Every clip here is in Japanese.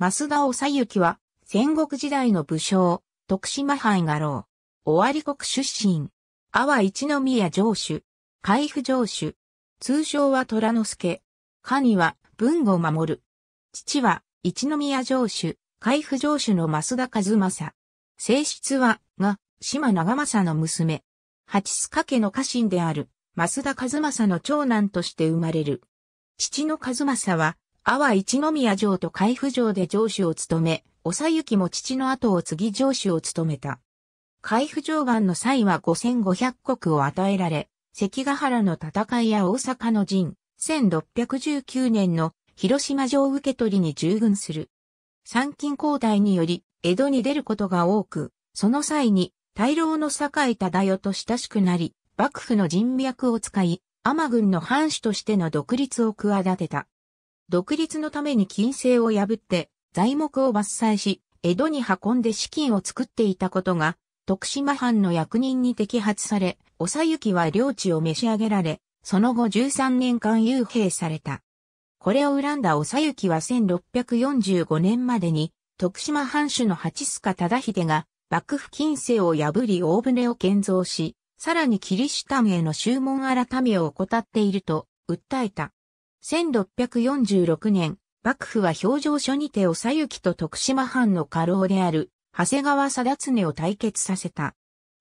増田長幸は、戦国時代の武将、徳島藩画廊、尾張国出身、阿波一宮城主、海部城主、通称は虎之助、神は文を守る。父は一宮城主、海部城主の増田和正。性質は、が、島長政の娘。八須賀家の家臣である、増田和正の長男として生まれる。父の和正は、阿波一宮城と海部城で城主を務め、おさゆきも父の後を継ぎ城主を務めた。海部城岸の際は5500国を与えられ、関ヶ原の戦いや大阪の陣、1619年の広島城受け取りに従軍する。参勤交代により、江戸に出ることが多く、その際に、大老の栄井忠代と親しくなり、幕府の人脈を使い、天軍の藩主としての独立を企てた。独立のために金星を破って材木を伐採し、江戸に運んで資金を作っていたことが、徳島藩の役人に摘発され、おさゆきは領地を召し上げられ、その後13年間幽閉された。これを恨んだおさゆきは1645年までに、徳島藩主の八須賀忠秀が、幕府金星を破り大船を建造し、さらにキリシタンへの修門改めを怠っていると、訴えた。1646年、幕府は表情書にておさゆきと徳島藩の家老である、長谷川貞常を対決させた。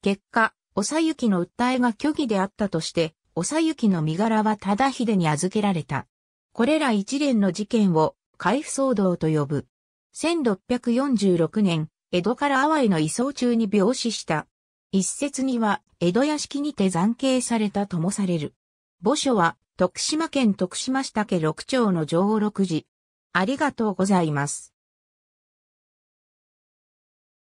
結果、おさゆきの訴えが虚偽であったとして、おさゆきの身柄は忠秀に預けられた。これら一連の事件を、海部騒動と呼ぶ。1646年、江戸から阿波の移送中に病死した。一説には、江戸屋敷にて残刑されたともされる。墓所は、徳島県徳島市竹六町の上六時。ありがとうございます。